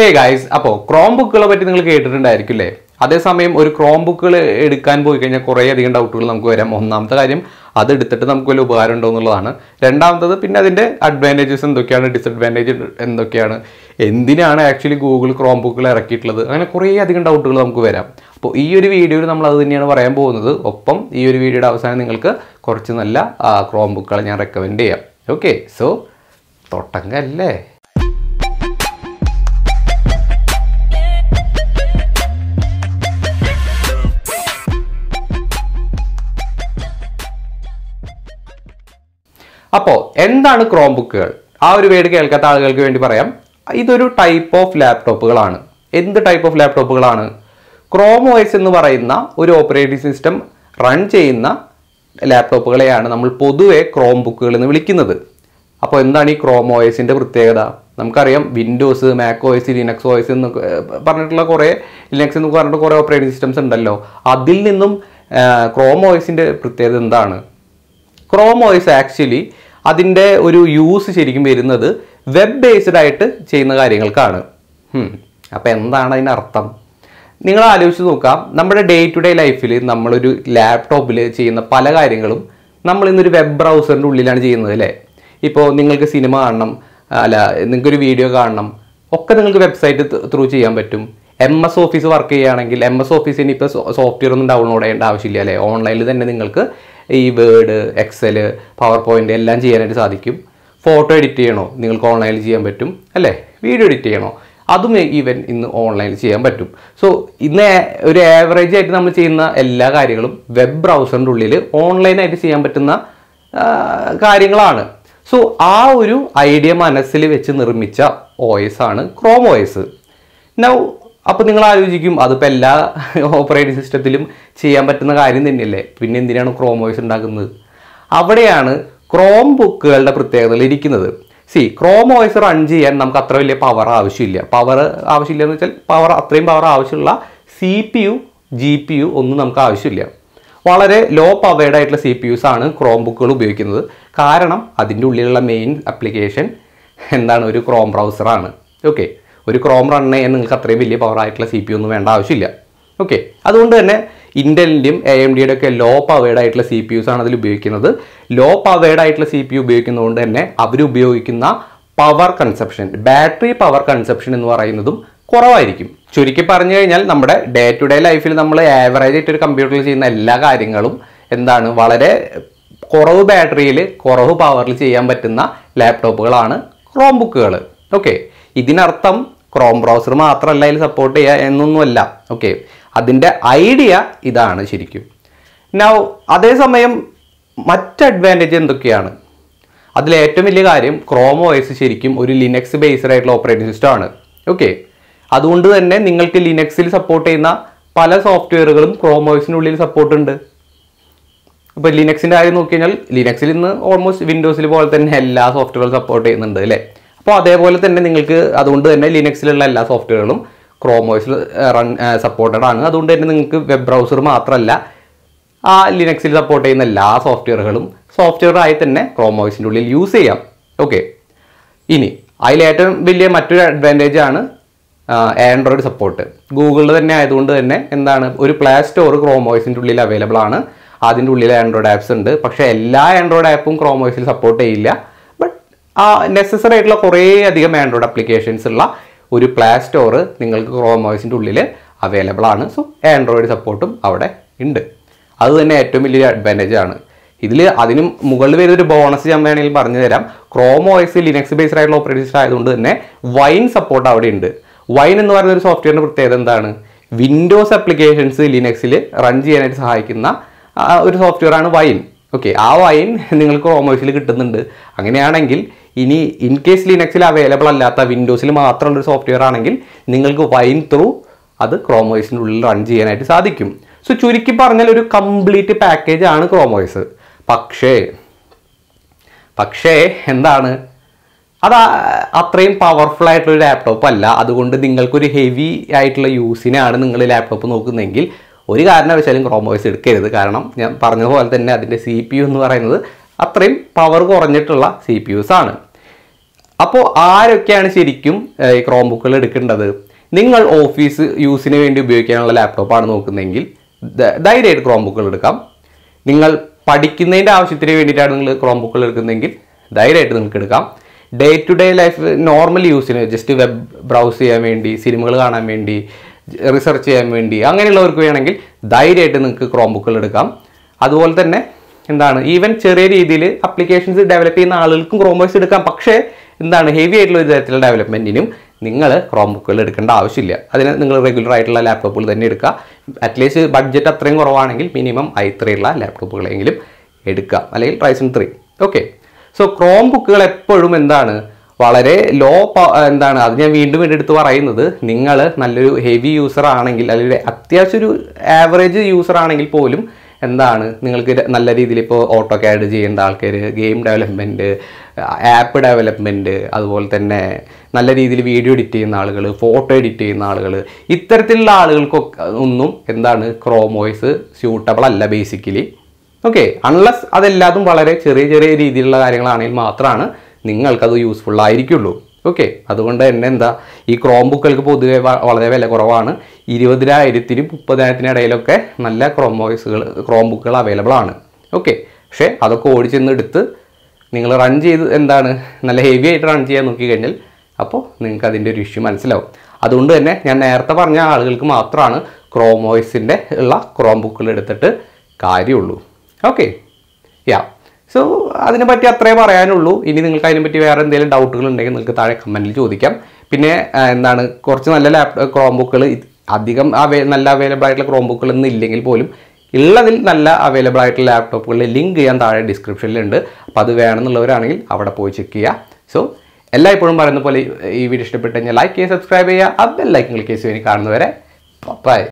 Hey guys അപ്പോൾ Chrome ബുക്കുകളെ പറ്റി നിങ്ങൾ കേട്ടിട്ടുണ്ടായിരിക്കും അല്ലേ അതേസമയം ഒരു ക്രോം ബുക്കുകൾ എടുക്കാൻ പോയി കഴിഞ്ഞാൽ കുറേയധികം ഡൗട്ടുകൾ നമുക്ക് വരാം ഒന്നാമത്തെ കാര്യം അത് എടുത്തിട്ട് നമുക്ക് വലിയ ഉപകാരം ഉണ്ടോ എന്നുള്ളതാണ് രണ്ടാമത്തത് പിന്നെ അതിൻ്റെ അഡ്വാൻറ്റേജസ് എന്തൊക്കെയാണ് ഡിസഡ്വാൻറ്റേജ് എന്തൊക്കെയാണ് എന്തിനാണ് ആക്ച്വലി ഗൂഗിൾ ക്രോം ബുക്കുകൾ ഇറക്കിയിട്ടുള്ളത് അങ്ങനെ കുറേയധികം ഡൗട്ടുകൾ നമുക്ക് വരാം അപ്പോൾ ഈ ഒരു വീഡിയോയിൽ നമ്മൾ അത് തന്നെയാണ് പറയാൻ പോകുന്നത് ഒപ്പം ഈ ഒരു വീഡിയോയുടെ അവസാനം നിങ്ങൾക്ക് കുറച്ച് നല്ല ക്രോം ബുക്കുകൾ ഞാൻ റെക്കമെൻഡ് ചെയ്യാം ഓക്കെ സോ തൊട്ടങ്കല്ലേ അപ്പോൾ എന്താണ് ക്രോം ബുക്കുകൾ ആ ഒരു വേർഡ് കേൾക്കാത്ത ആളുകൾക്ക് വേണ്ടി പറയാം ഇതൊരു ടൈപ്പ് ഓഫ് ലാപ്ടോപ്പുകളാണ് എന്ത് ടൈപ്പ് ഓഫ് ലാപ്ടോപ്പുകളാണ് ക്രോം ഓയസ് എന്ന് പറയുന്ന ഒരു ഓപ്പറേറ്റിംഗ് സിസ്റ്റം റൺ ചെയ്യുന്ന ലാപ്ടോപ്പുകളെയാണ് നമ്മൾ പൊതുവെ ക്രോം ബുക്കുകൾ എന്ന് വിളിക്കുന്നത് അപ്പോൾ എന്താണ് ഈ ക്രോം ഓയസിൻ്റെ പ്രത്യേകത നമുക്കറിയാം Windows Mac OS Linux OS എന്ന് പറഞ്ഞിട്ടുള്ള കുറേ ലിനക്സ് എന്ന് പറഞ്ഞിട്ട് കുറേ ഓപ്പറേറ്റിംഗ് സിസ്റ്റംസ് ഉണ്ടല്ലോ അതിൽ നിന്നും ക്രോം ഓയസിൻ്റെ പ്രത്യേകത എന്താണ് ക്രോം ഓയിസ് ആക്ച്വലി അതിൻ്റെ ഒരു യൂസ് ശരിക്കും വരുന്നത് വെബ് ബേസ്ഡ് ആയിട്ട് ചെയ്യുന്ന കാര്യങ്ങൾക്കാണ് hmm. അപ്പോൾ എന്താണ് അതിൻ്റെ അർത്ഥം നിങ്ങൾ ആലോചിച്ച് നോക്കാം നമ്മുടെ ഡേ ടു ഡേ ലൈഫിൽ നമ്മളൊരു ലാപ്ടോപ്പിൽ ചെയ്യുന്ന പല കാര്യങ്ങളും നമ്മൾ ഇന്നൊരു വെബ് ബ്രൗസറിൻ്റെ ഉള്ളിലാണ് ചെയ്യുന്നത് അല്ലേ ഇപ്പോൾ നിങ്ങൾക്ക് സിനിമ കാണണം അല്ല നിങ്ങൾക്കൊരു വീഡിയോ കാണണം ഒക്കെ നിങ്ങൾക്ക് വെബ്സൈറ്റ് ത്രൂ ചെയ്യാൻ പറ്റും എം എസ് ഓഫീസ് വർക്ക് ചെയ്യുകയാണെങ്കിൽ എം എസ് ഓഫീസിന് ഇപ്പോൾ സോഫ്റ്റ്വെയർ ഒന്നും ഡൗൺലോഡ് ചെയ്യേണ്ട ആവശ്യമില്ല അല്ലേ ഓൺലൈനിൽ തന്നെ നിങ്ങൾക്ക് ഈ വേർഡ് എക്സൽ പവർ പോയിൻ്റ് എല്ലാം ചെയ്യാനായിട്ട് സാധിക്കും ഫോട്ടോ എഡിറ്റ് ചെയ്യണോ നിങ്ങൾക്ക് ഓൺലൈനിൽ ചെയ്യാൻ പറ്റും അല്ലേ വീഡിയോ എഡിറ്റ് ചെയ്യണോ അതും ഈവൻ ഇന്ന് ഓൺലൈനിൽ ചെയ്യാൻ പറ്റും സോ ഇന്ന് ഒരു ആവറേജ് ആയിട്ട് നമ്മൾ ചെയ്യുന്ന എല്ലാ കാര്യങ്ങളും വെബ് ബ്രൗസറിൻ്റെ ഉള്ളിൽ ഓൺലൈനായിട്ട് ചെയ്യാൻ പറ്റുന്ന കാര്യങ്ങളാണ് സോ ആ ഒരു ഐഡിയ മനസ്സിൽ വെച്ച് നിർമ്മിച്ച ഒ എസ് ആണ് ക്രോം ഒ എസ് നൗ അപ്പോൾ നിങ്ങൾ ആലോചിക്കും അതിപ്പോൾ എല്ലാ ഓപ്പറേറ്റിംഗ് സിസ്റ്റത്തിലും ചെയ്യാൻ പറ്റുന്ന കാര്യം തന്നെയല്ലേ പിന്നെ എന്തിനാണ് ക്രോം വോയിസ് ഉണ്ടാക്കുന്നത് അവിടെയാണ് ക്രോം ബുക്കുകളുടെ പ്രത്യേകതകൾ ഇരിക്കുന്നത് സി ക്രോം വോയിസ് റൺ ചെയ്യാൻ നമുക്ക് അത്ര വലിയ പവർ ആവശ്യമില്ല പവർ ആവശ്യമില്ല എന്ന് വെച്ചാൽ പവർ അത്രയും പവർ ആവശ്യമുള്ള C P U G P U ഒന്നും നമുക്ക് ആവശ്യമില്ല വളരെ ലോ പവേഡ് ആയിട്ടുള്ള സി പി യുസ് ആണ് ക്രോം ബുക്കുകൾ ഉപയോഗിക്കുന്നത് കാരണം അതിൻ്റെ ഉള്ളിലുള്ള മെയിൻ ആപ്ലിക്കേഷൻ എന്താണ് ഒരു ക്രോം ബ്രൗസറാണ് ഓക്കെ ഒരു ക്രോം റൺ ചെയ്യാൻ നിങ്ങൾക്ക് അത്രയും വലിയ പവർ ആയിട്ടുള്ള സി പി ഒന്നും വേണ്ട ആവശ്യമില്ല ഓക്കെ അതുകൊണ്ട് തന്നെ ഇൻ്റലിൻ്റെയും എ എം ഡിയുടെ ഒക്കെ ലോ പവേഡ് ആയിട്ടുള്ള സി പി യുസാണ് അതിൽ ഉപയോഗിക്കുന്നത് ലോ പവേഡ് ആയിട്ടുള്ള സി പി യു ഉപയോഗിക്കുന്നതുകൊണ്ട് തന്നെ അവരുപയോഗിക്കുന്ന power consumption battery power consumption എന്ന് പറയുന്നതും കുറവായിരിക്കും ചുരുക്കി പറഞ്ഞു കഴിഞ്ഞാൽ നമ്മുടെ ഡേ ടു ഡേ ലൈഫിൽ നമ്മൾ ആവറേജ് ആയിട്ട് ഒരു കമ്പ്യൂട്ടറിൽ ചെയ്യുന്ന എല്ലാ കാര്യങ്ങളും എന്താണ് വളരെ കുറവ് ബാറ്ററിയിൽ കുറവ് പവറിൽ ചെയ്യാൻ പറ്റുന്ന ലാപ്ടോപ്പുകളാണ് ക്രോം ബുക്കുകൾ ഓക്കെ ഇതിനർത്ഥം ക്രോം ബ്രൗസർ മാത്രമല്ല അതിൽ സപ്പോർട്ട് ചെയ്യുക എന്നൊന്നുമല്ല ഓക്കെ അതിൻ്റെ ഐഡിയ ഇതാണ് ശരിക്കും നൗ അതേസമയം മറ്റ് അഡ്വാൻറ്റേജ് എന്തൊക്കെയാണ് അതിലേറ്റവും ഏറ്റവും വലിയ കാര്യം ക്രോം ഓയസ് ശരിക്കും ഒരു ലിനക്സ് ബേസ്ഡ് ആയിട്ടുള്ള ഓപ്പറേറ്റിംഗ് സിസ്റ്റം ആണ് ഓക്കെ അതുകൊണ്ട് തന്നെ നിങ്ങൾക്ക് ലിനക്സിൽ സപ്പോർട്ട് ചെയ്യുന്ന പല സോഫ്റ്റ്വെയറുകളും ക്രോം ഓയസിനുള്ളിൽ സപ്പോർട്ട് ഉണ്ട് ഇപ്പോൾ ലിനക്സിൻ്റെ കാര്യം നോക്കി കഴിഞ്ഞാൽ ലിനക്സിൽ ഇന്ന് ഓൾമോസ്റ്റ് വിൻഡോസിൽ പോലെ തന്നെ എല്ലാ സോഫ്റ്റ്വെയറും സപ്പോർട്ട് ചെയ്യുന്നുണ്ട് അല്ലേ അപ്പോൾ അതേപോലെ തന്നെ നിങ്ങൾക്ക് അതുകൊണ്ട് തന്നെ ലിനക്സിലുള്ള എല്ലാ സോഫ്റ്റ്വെയറുകളും ക്രോം റൺ സപ്പോർട്ടഡ് ആണ് അതുകൊണ്ട് തന്നെ നിങ്ങൾക്ക് വെബ് ബ്രൗസർ മാത്രമല്ല ആ ലിനക്സിൽ സപ്പോർട്ട് ചെയ്യുന്ന എല്ലാ സോഫ്റ്റ്വെയറുകളും സോഫ്റ്റ്വെയറായി തന്നെ ക്രോം ഉള്ളിൽ യൂസ് ചെയ്യാം ഓക്കെ ഇനി അതിലേറ്റവും വലിയ മറ്റൊരു അഡ്വാൻറ്റേജ് ആണ് ആൻഡ്രോയിഡ് സപ്പോർട്ട് ഗൂഗിളിൽ തന്നെ ആയതുകൊണ്ട് തന്നെ എന്താണ് ഒരു പ്ലേ സ്റ്റോർ ക്രോം ഉള്ളിൽ അവൈലബിൾ ആണ് അതിൻ്റെ ഉള്ളിൽ ആൻഡ്രോയിഡ് ആപ്സ് ഉണ്ട് പക്ഷേ എല്ലാ ആൻഡ്രോയിഡ് ആപ്പും ക്രോമോയിസിൽ സപ്പോർട്ട് ചെയ്യില്ല ആ നെസസറി ആയിട്ടുള്ള കുറേ അധികം ആൻഡ്രോയിഡ് അപ്ലിക്കേഷൻസ് ഉള്ള ഒരു പ്ലേ സ്റ്റോർ നിങ്ങൾക്ക് ക്രോമോയ്സിൻ്റെ ഉള്ളിൽ അവൈലബിൾ ആണ് സോ ആൻഡ്രോയിഡ് സപ്പോർട്ടും അവിടെ ഉണ്ട് അത് തന്നെ ഏറ്റവും വലിയൊരു അഡ്വാൻറ്റേജ് ആണ് ഇതിൽ അതിനും മുകളിൽ വരുന്നൊരു ബോണസ് ഞാൻ വേണമെങ്കിൽ പറഞ്ഞു തരാം ക്രോം ഓയസ് ലിനക്സ് ബേസ്ഡ് ആയിട്ടുള്ള ഓപ്പറേറ്റിംഗ് ആയതുകൊണ്ട് തന്നെ വൈൻ സപ്പോർട്ട് അവിടെ ഉണ്ട് വൈൻ എന്ന് പറയുന്ന ഒരു സോഫ്റ്റ്വെയറിൻ്റെ പ്രത്യേകത എന്താണ് വിൻഡോസ് അപ്ലിക്കേഷൻസ് ലിനക്സിൽ റൺ ചെയ്യാനായിട്ട് സഹായിക്കുന്ന ഒരു സോഫ്റ്റ്വെയറാണ് വൈൻ ഓക്കെ ആ വൈൻ നിങ്ങൾക്ക് ക്രോമോയ്സിൽ കിട്ടുന്നുണ്ട് അങ്ങനെയാണെങ്കിൽ ഇനി ഇൻ കേസ് ലിനക്സിൽ അവൈലബിൾ അല്ലാത്ത വിൻഡോസിൽ മാത്രമുള്ള ഒരു സോഫ്റ്റ്വെയർ ആണെങ്കിൽ നിങ്ങൾക്ക് വൈൻ ത്രൂ അത് ക്രോമോയ്സിൻ്റെ ഉള്ളിൽ റൺ ചെയ്യാനായിട്ട് സാധിക്കും സോ ചുരുക്കി പറഞ്ഞാൽ ഒരു കംപ്ലീറ്റ് പാക്കേജ് ആണ് ക്രോമോയ്സ് പക്ഷേ പക്ഷേ എന്താണ് അത് അത്രയും പവർഫുൾ ആയിട്ടുള്ള ഒരു ലാപ്ടോപ്പ് അല്ല അതുകൊണ്ട് നിങ്ങൾക്കൊരു ഹെവി ആയിട്ടുള്ള യൂസിനാണ് നിങ്ങൾ ലാപ്ടോപ്പ് നോക്കുന്നതെങ്കിൽ ഒരു കാരണവശാലും ക്രോമോയ്സ് എടുക്കരുത് കാരണം ഞാൻ പറഞ്ഞ പോലെ തന്നെ അതിൻ്റെ സി പി യു എന്ന് പറയുന്നത് അത്രയും പവർ കുറഞ്ഞിട്ടുള്ള സി പി യുസ് ആണ് അപ്പോൾ ആരൊക്കെയാണ് ശരിക്കും ഈ ക്രോം ബുക്കുകൾ എടുക്കേണ്ടത് നിങ്ങൾ ഓഫീസ് യൂസിന് വേണ്ടി ഉപയോഗിക്കാനുള്ള ലാപ്ടോപ്പാണ് നോക്കുന്നതെങ്കിൽ ധൈര്യമായിട്ട് ക്രോം ബുക്കുകൾ എടുക്കാം നിങ്ങൾ പഠിക്കുന്നതിൻ്റെ ആവശ്യത്തിന് വേണ്ടിയിട്ടാണ് നിങ്ങൾ ക്രോം ബുക്കുകൾ എടുക്കുന്നതെങ്കിൽ ധൈര്യമായിട്ട് നിങ്ങൾക്ക് എടുക്കാം day to day life normal യൂസിന് ജസ്റ്റ് വെബ് ബ്രൗസ് ചെയ്യാൻ വേണ്ടി സിനിമകൾ കാണാൻ വേണ്ടി റിസർച്ച് ചെയ്യാൻ വേണ്ടി അങ്ങനെയുള്ളവർക്ക് വേണമെങ്കിൽ ധൈര്യമായിട്ട് നിങ്ങൾക്ക് ക്രോം ബുക്കുകൾ എടുക്കാം അതുപോലെ തന്നെ എന്താണ് ഈവൻ ചെറിയ രീതിയിൽ അപ്ലിക്കേഷൻസ് ഡെവലപ്പ് ചെയ്യുന്ന ആളുകൾക്കും ക്രോം ബോയ്സ് എടുക്കാം പക്ഷേ എന്താണ് ഹെവി ആയിട്ടുള്ള ഒരു തരത്തിലുള്ള ഡെവലപ്മെൻറ്റിനും നിങ്ങൾ ക്രോം ബുക്കുകൾ എടുക്കേണ്ട ആവശ്യമില്ല അതിന് നിങ്ങൾ റെഗുലർ ആയിട്ടുള്ള ലാപ്ടോപ്പുകൾ തന്നെ എടുക്കുക അറ്റ്ലീസ്റ്റ് ബഡ്ജറ്റ് അത്രയും കുറവാണെങ്കിൽ മിനിമം ഐ ഉള്ള ലാപ്ടോപ്പുകളെങ്കിലും എടുക്കുക അല്ലെങ്കിൽ Ryzen three okay so Chrome ബുക്കുകൾ എപ്പോഴും എന്താണ് വളരെ ലോ എന്താണ് അത് ഞാൻ വീണ്ടും വീണ്ടും എടുത്ത് പറയുന്നത് നിങ്ങൾ നല്ലൊരു ഹെവി യൂസർ ആണെങ്കിൽ അല്ലെങ്കിൽ അത്യാവശ്യം ഒരു ആവറേജ് യൂസർ ആണെങ്കിൽ പോലും എന്താണ് നിങ്ങൾക്ക് നല്ല രീതിയിൽ ഇപ്പോൾ ഓട്ടോ ക്യാഡ് ചെയ്യേണ്ട ആൾക്കാർ ഗെയിം ഡെവലപ്മെൻറ്റ് ആപ്പ് ഡെവലപ്മെൻറ്റ് അതുപോലെ തന്നെ നല്ല രീതിയിൽ വീഡിയോ എഡിറ്റ് ചെയ്യുന്ന ആളുകൾ ഫോട്ടോ എഡിറ്റ് ചെയ്യുന്ന ആളുകൾ ഇത്തരത്തിലുള്ള ആളുകൾക്കൊക്കെ ഒന്നും എന്താണ് ക്രോമോയ്സ് സ്യൂട്ടബിൾ അല്ല ബേസിക്കലി ഓക്കെ അൺലസ് അതെല്ലാതും വളരെ ചെറിയ ചെറിയ രീതിയിലുള്ള കാര്യങ്ങളാണെങ്കിൽ മാത്രമാണ് നിങ്ങൾക്കത് യൂസ്ഫുൾ ആയിരിക്കുള്ളൂ ഓക്കെ അതുകൊണ്ട് തന്നെ എന്താ ഈ ക്രോം ബുക്കുകൾക്ക് പൊതുവെ വളരെ വില കുറവാണ് ഇരുപതിനായിരത്തിനും മുപ്പതിനായിരത്തിനും ഇടയിലൊക്കെ നല്ല ക്രോം വോയിസുകൾ ക്രോം ബുക്കുകൾ അവൈലബിൾ ആണ് ഓക്കെ പക്ഷേ അതൊക്കെ ഓടിച്ചെന്നെടുത്ത് നിങ്ങൾ റൺ ചെയ്ത് എന്താണ് നല്ല ഹെവി ആയിട്ട് റൺ ചെയ്യാൻ നോക്കിക്കഴിഞ്ഞാൽ അപ്പോൾ നിങ്ങൾക്ക് അതിൻ്റെ ഒരു ഇഷ്യൂ മനസ്സിലാവും അതുകൊണ്ട് തന്നെ ഞാൻ നേരത്തെ പറഞ്ഞ ആളുകൾക്ക് മാത്രമാണ് ക്രോം ഓയിസിൻ്റെ ഉള്ള ക്രോം ബുക്കുകൾ എടുത്തിട്ട് കാര്യമുള്ളൂ ഓക്കെ യാ സോ അതിനെ പറ്റി അത്രേ പറയാനുള്ളൂ ഇനി നിങ്ങൾക്ക് അതിനെപ്പറ്റി വേറെ എന്തെങ്കിലും ഡൗട്ടുകൾ ഉണ്ടെങ്കിൽ നിങ്ങൾക്ക് താഴെ കമൻറ്റിൽ ചോദിക്കാം പിന്നെ എന്താണ് കുറച്ച് നല്ല ലാപ്ടോപ്പ് ക്രോം ബുക്കുകൾ അധികം അവൈ നല്ല അവൈലബിൾ ആയിട്ടുള്ള ക്രോം ബുക്കുകൾ ഒന്നും ഇല്ലെങ്കിൽ പോലും ഉള്ളതിൽ നല്ല അവൈലബിൾ ആയിട്ടുള്ള ലാപ്ടോപ്പുകളിൽ ലിങ്ക് ഞാൻ താഴെ ഡിസ്ക്രിപ്ഷനിലുണ്ട് അപ്പോൾ അത് വേണമെന്നുള്ളവരാണെങ്കിൽ അവിടെ പോയി ചെക്ക് ചെയ്യുക സോ എല്ലായ്പ്പോഴും പറയുന്ന പോലെ ഈ വീഡിയോ ഇഷ്ടപ്പെട്ട് കഴിഞ്ഞാൽ ലൈക്ക് ചെയ്യുക സബ്സ്ക്രൈബ് ചെയ്യുക ആ ബെല്ലൈക്കൺ ക്ലിക്ക് ചെയ്ത് കാണുന്നവരെ ബൈ